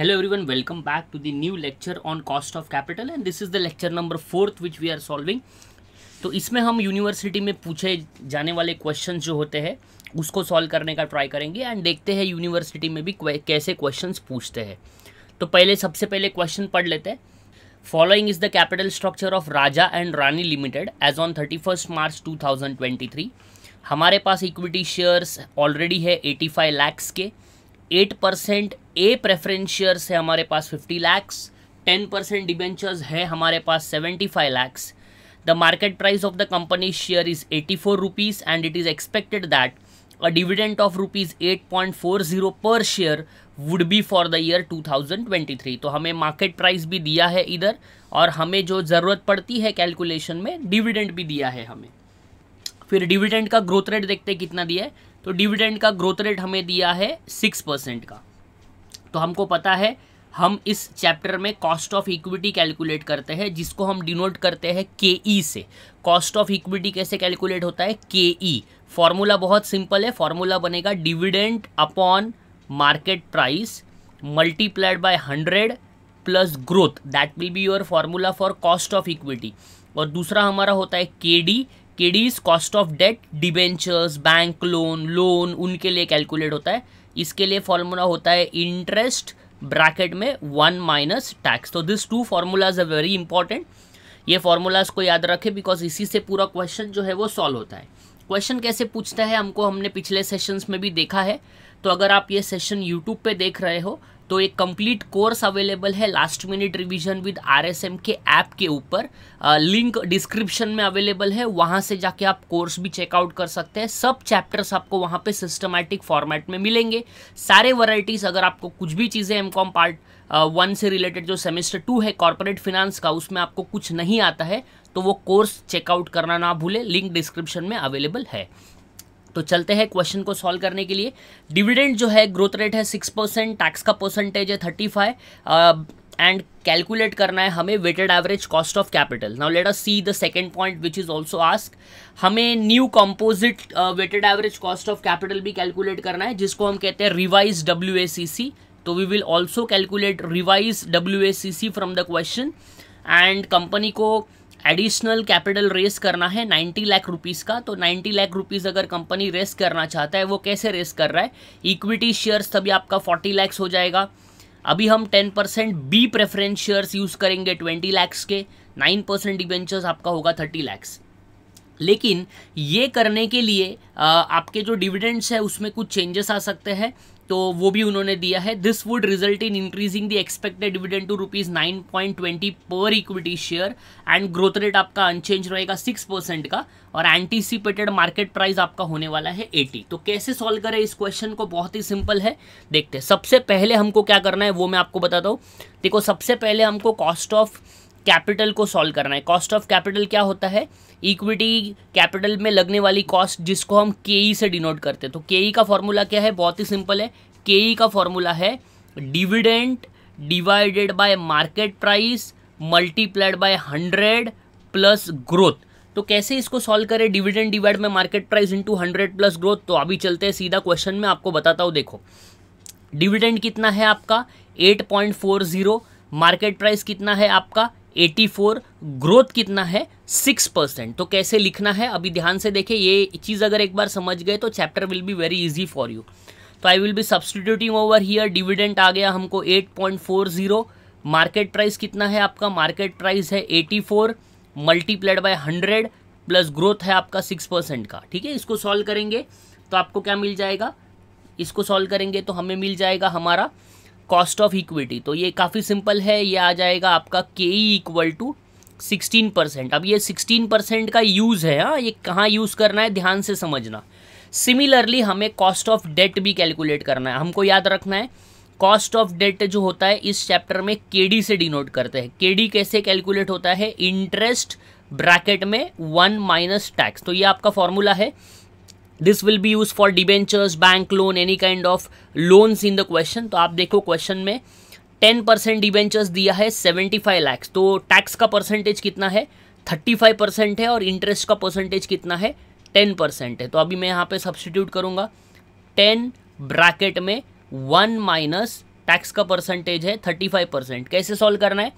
Every everyone welcome back to the new lecture on cost of capital and this is the lecture number fourth which we are solving तो इसमें हम university में पूछे जाने वाले question जो होते हैं उसको सॉल्व करने का ट्राई करेंगे एंड देखते हैं यूनिवर्सिटी में भी कैसे क्वेश्चन पूछते हैं तो पहले सबसे पहले क्वेश्चन पढ़ लेते हैं following is the capital structure of Raja and Rani limited as on thirty first March two thousand twenty three हमारे पास इक्विटी शेयर्स ऑलरेडी है एटी फाइव लैक्स के एट परसेंट ए प्रेफरेंस है हमारे पास fifty lakhs ten percent debentures है हमारे पास seventy five lakhs the market price of the company share is eighty four rupees and it is expected that a dividend of rupees eight point four zero पर share would be for the year two thousand twenty three तो हमें market price भी दिया है इधर और हमें जो ज़रूरत पड़ती है कैलकुलेशन में डिविडेंट भी दिया है हमें फिर डिविडेंट का ग्रोथ रेट देखते कितना दिया है तो डिविडेंड का ग्रोथ रेट हमें दिया है सिक्स परसेंट का तो हमको पता है हम इस चैप्टर में कॉस्ट ऑफ इक्विटी कैलकुलेट करते हैं जिसको हम डिनोट करते हैं के ई e से कॉस्ट ऑफ इक्विटी कैसे कैलकुलेट होता है के ई फॉर्मूला बहुत सिंपल है फॉर्मूला बनेगा dividend upon market price multiplied by hundred plus growth that will be your formula for cost of equity और दूसरा हमारा होता है K D KDs cost of debt debentures bank loan loan उनके लिए कैलकुलेट होता है इसके लिए फॉर्मूला होता है इंटरेस्ट ब्रैकेट में वन माइनस टैक्स तो this two formulas are very important ये फार्मूलाज को याद रखें बिकॉज इसी से पूरा क्वेश्चन जो है वो सॉल्व होता है क्वेश्चन कैसे पूछता है हमको हमने पिछले सेशंस में भी देखा है तो अगर आप ये सेशन यूट्यूब पे देख रहे हो तो एक कंप्लीट कोर्स अवेलेबल है last minute revision with RSM के ऐप के ऊपर लिंक डिस्क्रिप्शन में अवेलेबल है वहाँ से जाके आप कोर्स भी चेकआउट कर सकते हैं सब चैप्टर्स आपको वहाँ पे सिस्टमैटिक फॉर्मेट में मिलेंगे सारे वराइटीज अगर आपको कुछ भी चीज़ें एम कॉम पार्ट वन से रिलेटेड जो सेमेस्टर टू है कॉरपोरेट फिनांस का उसमें आपको कुछ नहीं आता है तो वो कोर्स चेकआउट करना ना भूलें लिंक डिस्क्रिप्शन में अवेलेबल है तो चलते हैं क्वेश्चन को सॉल्व करने के लिए डिविडेंड जो है ग्रोथ रेट है सिक्स परसेंट टैक्स का परसेंटेज है थर्टी फाइव एंड कैलकुलेट करना है हमें weighted average cost of capital now let us see the second point which is also ask हमें new composite weighted average cost of capital भी calculate करना है जिसको हम कहते हैं रिवाइज डब्ल्यू तो we will also calculate revise W from the question and company को एडिशनल कैपिटल रेस करना है 90 लाख रुपीस का तो 90 लाख रुपीस अगर कंपनी रेस करना चाहता है वो कैसे रेस कर रहा है इक्विटी शेयर्स तभी आपका 40 लैक्स हो जाएगा अभी हम 10 percent B preference shares use करेंगे 20 लैक्स के 9 परसेंट डिवेंचर्स आपका होगा 30 लैक्स लेकिन ये करने के लिए आ, आपके जो डिविडेंड्स है उसमें कुछ चेंजेस आ सकते हैं तो वो भी उन्होंने दिया है this would result in increasing the expected dividend to rupees nine point twenty पर equity share and growth rate आपका अनचेंज रहेगा सिक्स परसेंट का और एंटीसिपेटेड मार्केट प्राइस आपका होने वाला है एटी तो कैसे सॉल्व करें इस क्वेश्चन को बहुत ही सिंपल है देखते हैं सबसे पहले हमको क्या करना है वो मैं आपको बताता हूँ देखो सबसे पहले हमको कॉस्ट ऑफ कैपिटल को सॉल्व करना है कॉस्ट ऑफ कैपिटल क्या होता है इक्विटी कैपिटल में लगने वाली कॉस्ट जिसको हम के ई से डिनोट करते हैं तो के ई का फॉर्मूला क्या है बहुत ही सिंपल है के ई का फॉर्मूला है dividend divided by market price multiplied by hundred plus growth तो कैसे इसको सॉल्व करें डिविडेंड डिवाइड में market price into hundred plus growth तो अभी चलते हैं सीधा क्वेश्चन में आपको बताता हूँ देखो डिविडेंड कितना है आपका eight point four zero market price कितना है आपका 84 ग्रोथ कितना है 6 परसेंट तो कैसे लिखना है अभी ध्यान से देखें ये चीज़ अगर एक बार समझ गए तो chapter will be very easy for you तो I will be substituting over here dividend आ गया हमको 8.40 मार्केट प्राइस कितना है आपका मार्केट प्राइस है 84 multiplied by hundred plus growth है आपका 6 परसेंट का ठीक है इसको सॉल्व करेंगे तो आपको क्या मिल जाएगा इसको सॉल्व करेंगे तो हमें मिल जाएगा हमारा कॉस्ट ऑफ इक्विटी तो ये काफ़ी सिंपल है ये आ जाएगा आपका K E equal to sixteen percent अब ये सिक्सटीन परसेंट का यूज़ है हाँ ये कहाँ यूज़ करना है ध्यान से समझना सिमिलरली हमें कॉस्ट ऑफ डेट भी कैलकुलेट करना है हमको याद रखना है कॉस्ट ऑफ डेट जो होता है इस चैप्टर में के से डिनोट करते हैं के कैसे कैलकुलेट होता है इंटरेस्ट ब्रैकेट में वन माइनस टैक्स तो ये आपका फॉर्मूला है this will be use for debentures bank loan any kind of loans in the question तो आप देखो क्वेश्चन में टेन परसेंट डिबेंचर्स दिया है सेवेंटी फाइव लैक्स तो टैक्स का परसेंटेज कितना है थर्टी फाइव परसेंट है और इंटरेस्ट का परसेंटेज कितना है टेन परसेंट है तो अभी मैं यहाँ पे सब्सटीट्यूट करूँगा टेन ब्रैकेट में वन माइनस टैक्स का परसेंटेज है थर्टी फाइव परसेंट कैसे सॉल्व करना है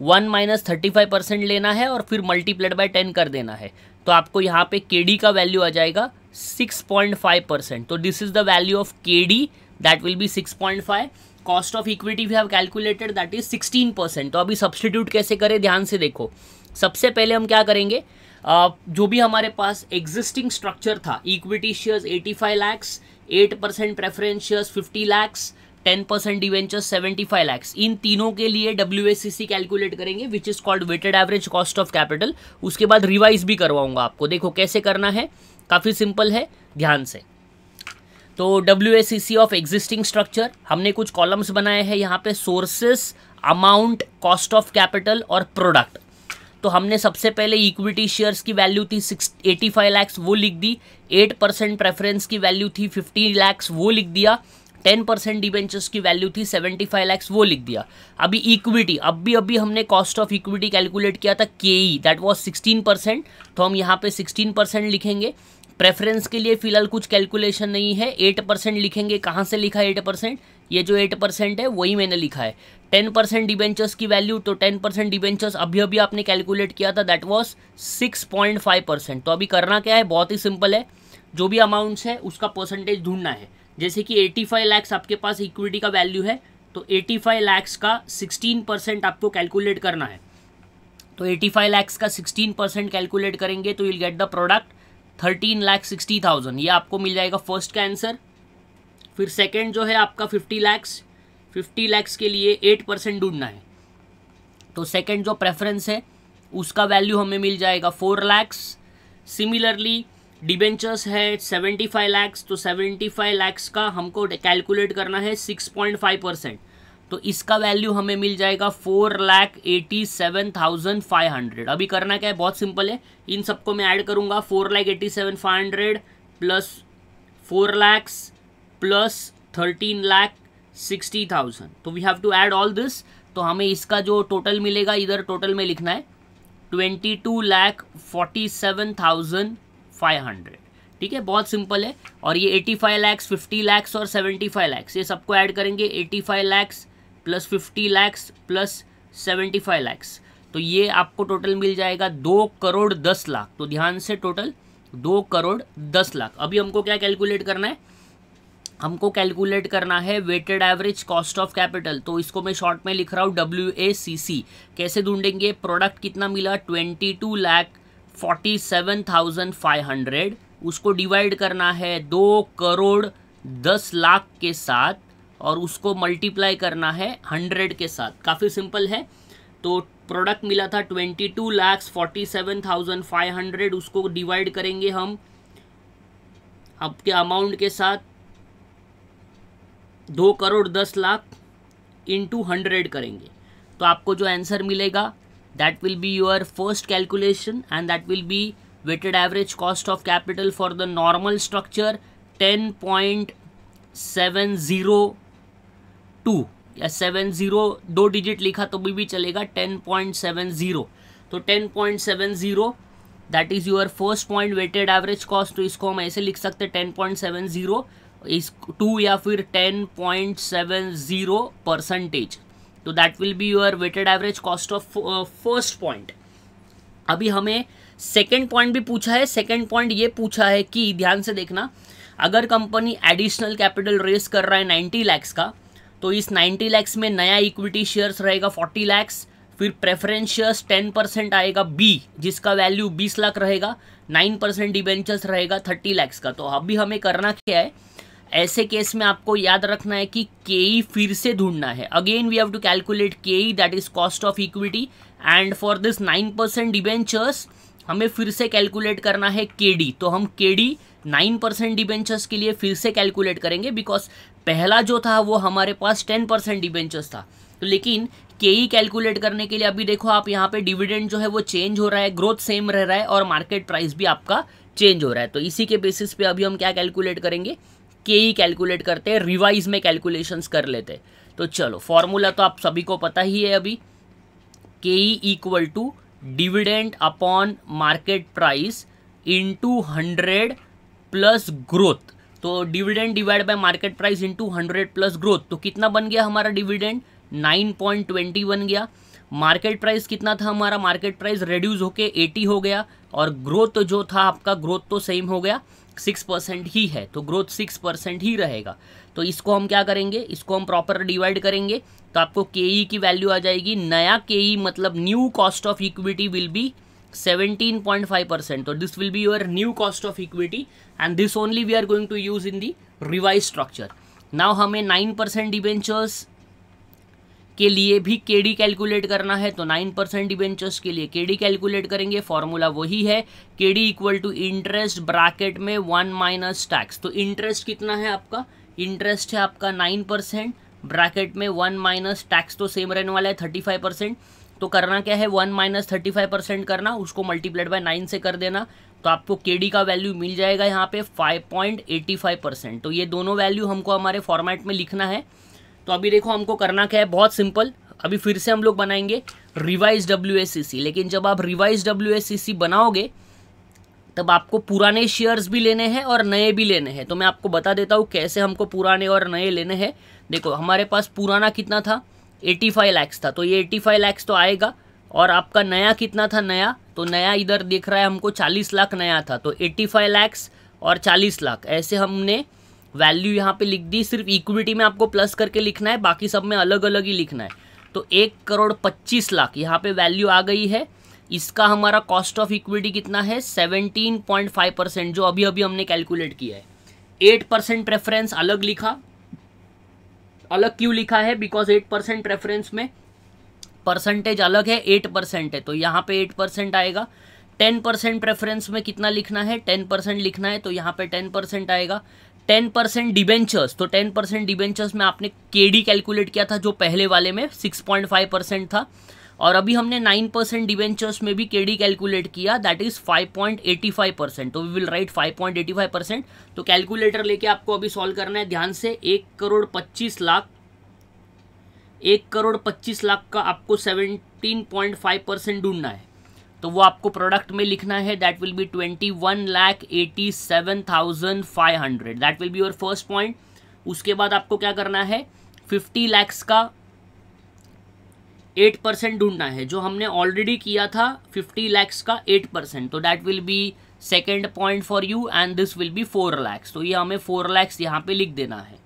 one minus thirty five percent लेना है और फिर मल्टीप्लाइड बाय टेन कर देना है तो आपको यहाँ पे के डी का वैल्यू आ जाएगा 6.5 is the value of K D that will be six point 6.5. Cost of equity we have calculated that is 16 percent तो अभी सब्सटीट्यूट कैसे करें ध्यान से देखो सबसे पहले हम क्या करेंगे uh, जो भी हमारे पास एग्जिस्टिंग स्ट्रक्चर था equity shares 85 lakhs eight percent preference shares fifty lakhs ten percent debentures seventy five lakhs इन तीनों के लिए W S C C calculate करेंगे which is called weighted average cost of capital उसके बाद रिवाइज भी करवाऊंगा आपको देखो कैसे करना है काफ़ी सिंपल है ध्यान से तो W S C C of existing structure हमने कुछ कॉलम्स बनाए हैं यहाँ पे sources amount cost of capital और प्रोडक्ट तो हमने सबसे पहले इक्विटी शेयर्स की वैल्यू थी सिक्स एटी फाइव लैक्स वो लिख दी एट परसेंट प्रेफरेंस की वैल्यू थी फिफ्टी लैक्स वो लिख दिया टेन परसेंट डिबेंचर्स की वैल्यू थी सेवेंटी फाइव लैक्स वो लिख दिया अभी इक्विटी अभी अभी हमने कॉस्ट ऑफ इक्विटी कैलकुलेट किया था K E that was sixteen percent तो हम यहाँ पे सिक्सटीन परसेंट लिखेंगे प्रेफरेंस के लिए फिलहाल कुछ कैलकुलेशन नहीं है एट परसेंट लिखेंगे कहाँ से लिखा है एट परसेंट ये जो एट परसेंट है वही मैंने लिखा है टेन परसेंट डिबेंचर्स की वैल्यू तो टेन परसेंट डिबेंचर्स अभी अभी आपने कैलकुलेट किया था that was six point five percent तो अभी करना क्या है बहुत ही सिंपल है जो भी अमाउंट्स है उसका परसेंटेज ढूंढना है जैसे कि 85 लाख आपके पास इक्विटी का वैल्यू है तो 85 लाख का 16 परसेंट आपको कैलकुलेट करना है तो 85 लैक्स का 16 परसेंट कैलकुलेट करेंगे तो you'll get the product thirteen lakh sixty thousand ये आपको मिल जाएगा फर्स्ट का आंसर फिर सेकेंड जो है आपका फिफ्टी लैक्स फिफ्टी लैक्स के लिए एट परसेंट ढूंढना है तो सेकेंड जो प्रेफरेंस है उसका वैल्यू हमें मिल जाएगा फोर लैक्स सिमिलरली डिबेंचर्स है 75 लैक्स तो 75 लैक्स का हमको कैलकुलेट करना है 6.5 परसेंट तो इसका वैल्यू हमें मिल जाएगा four lakh eighty seven thousand five hundred अभी करना क्या है बहुत सिंपल है इन सबको मैं ऐड करूँगा four lakh eighty seven five hundred plus four lakhs plus thirteen lakh sixty thousand तो we have to add all this तो हमें इसका जो टोटल मिलेगा इधर टोटल में लिखना है twenty two lakh forty seven thousand five hundred ठीक है बहुत सिंपल है और ये eighty five lakhs fifty lakhs और सेवेंटी फाइव लैक्स ये सबको ऐड करेंगे eighty five lakhs plus fifty lakhs plus seventy five lakhs तो ये आपको टोटल मिल जाएगा दो करोड़ दस लाख तो ध्यान से टोटल दो करोड़ दस लाख अभी हमको क्या कैलकुलेट करना है हमको कैलकुलेट करना है weighted average cost of capital तो इसको मैं शॉर्ट में लिख रहा हूँ डब्ल्यू ए सी सी कैसे ढूंढेंगे प्रोडक्ट कितना मिला twenty two lakh forty seven thousand five hundred उसको डिवाइड करना है दो करोड़ दस लाख के साथ और उसको मल्टीप्लाई करना है हंड्रेड के साथ काफ़ी सिंपल है तो प्रोडक्ट मिला था twenty two lakhs forty seven thousand five hundred उसको डिवाइड करेंगे हम आपके अमाउंट के साथ दो करोड़ दस लाख इंटू हंड्रेड करेंगे तो आपको जो आंसर मिलेगा that will be your first calculation and that will be weighted average cost of capital for the normal structure 10.702 या सेवन ज़ीरो दो डिजिट लिखा तो भी, भी चलेगा टेन पॉइंट सेवन ज़ीरो तो ten point seven zero that is your first point weighted average cost तो इसको हम ऐसे लिख सकते हैं टेन पॉइंट सेवन ज़ीरो इस टू या फिर ten point seven zero percentage तो that will be your weighted average cost of first point अभी हमें सेकेंड पॉइंट भी पूछा है सेकेंड पॉइंट ये पूछा है कि ध्यान से देखना अगर कंपनी एडिशनल कैपिटल रेस कर रहा है नाइन्टी लैक्स का तो इस नाइन्टी लैक्स में नया इक्विटी शेयर्स रहेगा फोर्टी लैक्स फिर प्रेफरेंस शेयर्स टेन परसेंट आएगा बी जिसका वैल्यू बीस लाख रहेगा नाइन परसेंट डिबेंचर्स रहेगा थर्टी लैक्स का तो अभी हमें करना क्या है ऐसे केस में आपको याद रखना है कि के ई e फिर से ढूंढना है again we have to calculate K E that is cost of equity and for this nine percent debentures हमें फिर से कैलकुलेट करना है के डी तो हम के डी नाइन परसेंट डिबेंचर्स के लिए फिर से कैलकुलेट करेंगे बिकॉज पहला जो था वो हमारे पास टेन परसेंट डिबेंचर्स था तो लेकिन के ई कैलकुलेट करने के लिए अभी देखो आप यहाँ पे डिविडेंड जो है वो चेंज हो रहा है ग्रोथ सेम रह रहा है और मार्केट प्राइस भी आपका चेंज हो रहा है तो इसी के बेसिस पे अभी हम क्या कैलकुलेट करेंगे के ही कैलकुलेट करते हैं रिवाइज में कैलकुलेशंस कर लेते तो चलो फॉर्मूला तो आप सभी को पता ही है अभी K E equal to dividend upon market price into hundred plus growth तो dividend divide by market price into hundred plus growth तो कितना बन गया हमारा डिविडेंड नाइन पॉइंट ट्वेंटी बन गया मार्केट प्राइस कितना था हमारा मार्केट प्राइस रेड्यूस होके एटी हो गया और ग्रोथ जो था आपका ग्रोथ तो सेम हो गया सिक्स परसेंट ही है तो ग्रोथ सिक्स परसेंट ही रहेगा तो इसको हम क्या करेंगे इसको हम प्रॉपर डिवाइड करेंगे तो आपको के ई e की वैल्यू आ जाएगी नया के ई e मतलब new cost of equity will be seventeen point five percent तो this will be your new cost of equity and this only we are going to use in the revise structure now हमें nine percent debentures के लिए भी K D calculate करना है तो nine percent debentures के लिए के डी कैलकुलेट करेंगे फॉर्मूला वही है K D equal to interest bracket में वन माइनस टैक्स तो इंटरेस्ट कितना है आपका इंटरेस्ट है आपका नाइन परसेंट ब्रैकेट में वन माइनस टैक्स तो सेम रहने वाला है थर्टी फाइव परसेंट तो करना क्या है one minus thirty five percent करना उसको मल्टीप्लाइड बाय नाइन से कर देना तो आपको के डी का वैल्यू मिल जाएगा यहाँ पे five point eighty five percent तो ये दोनों वैल्यू हमको हमारे फॉर्मेट में लिखना है तो अभी देखो हमको करना क्या है बहुत सिंपल अभी फिर से हम लोग बनाएंगे रिवाइज डब्ल्यू लेकिन जब आप रिवाइज डब्ल्यू बनाओगे तब आपको पुराने शेयर्स भी लेने हैं और नए भी लेने हैं तो मैं आपको बता देता हूँ कैसे हमको पुराने और नए लेने हैं देखो हमारे पास पुराना कितना था 85 लैक्स था तो ये 85 लैक्स तो आएगा और आपका नया कितना था नया तो नया इधर देख रहा है हमको 40 लाख नया था तो 85 लैक्स और 40 लाख ऐसे हमने वैल्यू यहाँ पे लिख दी सिर्फ इक्विटी में आपको प्लस करके लिखना है बाकी सब में अलग अलग ही लिखना है तो एक करोड़ पच्चीस लाख यहाँ पे वैल्यू आ गई है इसका हमारा कॉस्ट ऑफ इक्विटी कितना है सेवनटीन पॉइंट फाइव परसेंट जो अभी अभी हमने कैलकुलेट किया है एट परसेंट प्रेफरेंस अलग लिखा अलग क्यों लिखा है बिकॉज एट परसेंट प्रेफरेंस में परसेंटेज अलग है एट परसेंट है तो यहाँ पे एट परसेंट आएगा टेन परसेंट प्रेफरेंस में कितना लिखना है टेन परसेंट लिखना है तो यहाँ पे टेन परसेंट आएगा टेन परसेंट डिबेंचर्स तो टेन परसेंट डिबेंचर्स में आपने के डी कैलकुलेट किया था जो पहले वाले में सिक्स पॉइंट फाइव परसेंट था और अभी हमने नाइन परसेंट डिबेंचर्स में भी के डी कैलकुलेट किया that is five point eighty five percent तो we will write five point eighty five percent तो कैलकुलेटर लेके आपको अभी सॉल्व करना है ध्यान से एक करोड़ पच्चीस लाख एक करोड़ पच्चीस लाख का आपको सेवेंटीन पॉइंट फाइव परसेंट ढूंढना है तो वो आपको प्रोडक्ट में लिखना है that will be twenty one lakh eighty seven thousand five hundred that will be your first point उसके बाद आपको क्या करना है फिफ्टी लैक्स का एट परसेंट ढूंढना है जो हमने ऑलरेडी किया था फिफ्टी लैक्स का एट परसेंट तो that will be second point for you and this will be four lakhs तो ये हमें फोर लैक्स यहाँ पे लिख देना है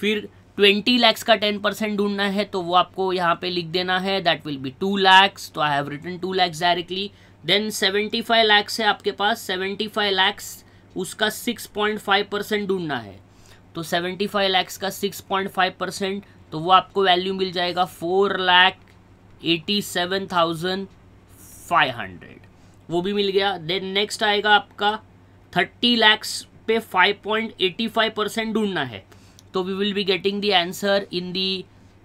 फिर ट्वेंटी लैक्स का टेन परसेंट ढूंढना है तो वो आपको यहाँ पे लिख देना है that will be two lakhs तो I have return two lakhs directly then seventy five lakhs है आपके पास सेवेंटी फाइव लैक्स उसका सिक्स पॉइंट फाइव परसेंट ढूंढना है तो सेवेंटी फाइव लैक्स का सिक्स पॉइंट फाइव परसेंट तो वो आपको वैल्यू मिल जाएगा four lakh eighty seven thousand five hundred वो भी मिल गया देन नेक्स्ट आएगा आपका थर्टी लैक्स पे five point eighty five percent ढूंढना है तो we will be getting the answer in the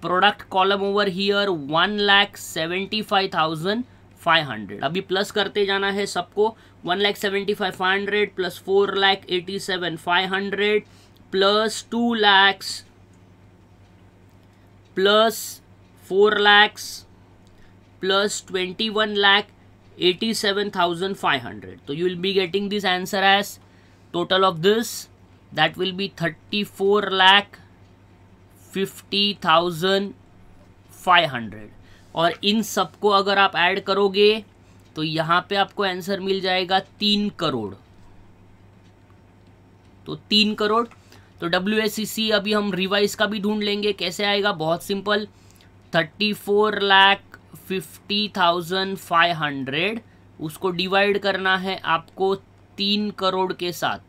product column over here one lakh seventy five thousand five hundred अभी प्लस करते जाना है सबको one lakh seventy five five hundred plus four lakh eighty seven five hundred plus two lakhs plus four lakhs plus twenty one lakh eighty seven thousand five hundred तो you will be getting this answer as total of this that will be 34 lakh 50,500 और इन सबको अगर आप add करोगे तो यहां पे आपको आंसर मिल जाएगा तीन करोड़ तो तीन करोड़ तो डब्ल्यू e अभी हम रिवाइज का भी ढूंढ लेंगे कैसे आएगा बहुत simple thirty four lakh fifty thousand five hundred उसको डिवाइड करना है आपको तीन करोड़ के साथ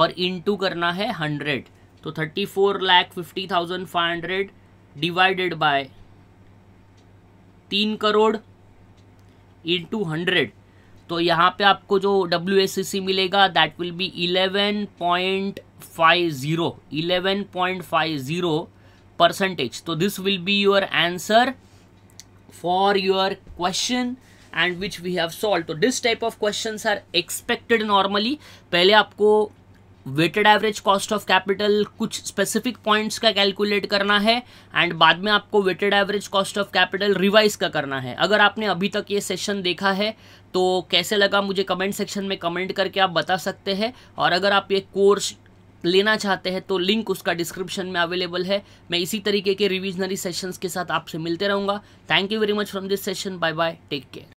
और इनटू करना है हंड्रेड तो thirty four lakh fifty thousand five hundred divided by तीन करोड़ इनटू हंड्रेड तो यहाँ पे आपको जो डब्ल्यू मिलेगा that will be eleven point five zero eleven point five zero percentage तो this will be your answer for your question and which we have solve तो this type of question are expected normally पहले आपको weighted average cost of capital कुछ specific points का calculate करना है and बाद में आपको weighted average cost of capital revise का करना है अगर आपने अभी तक ये सेशन देखा है तो कैसे लगा मुझे कमेंट सेक्शन में कमेंट करके आप बता सकते हैं और अगर आप ये कोर्स लेना चाहते हैं तो लिंक उसका डिस्क्रिप्शन में अवेलेबल है मैं इसी तरीके के रिविजनरी सेशंस के साथ आपसे मिलते रहूँगा thank you very much from this session bye bye take care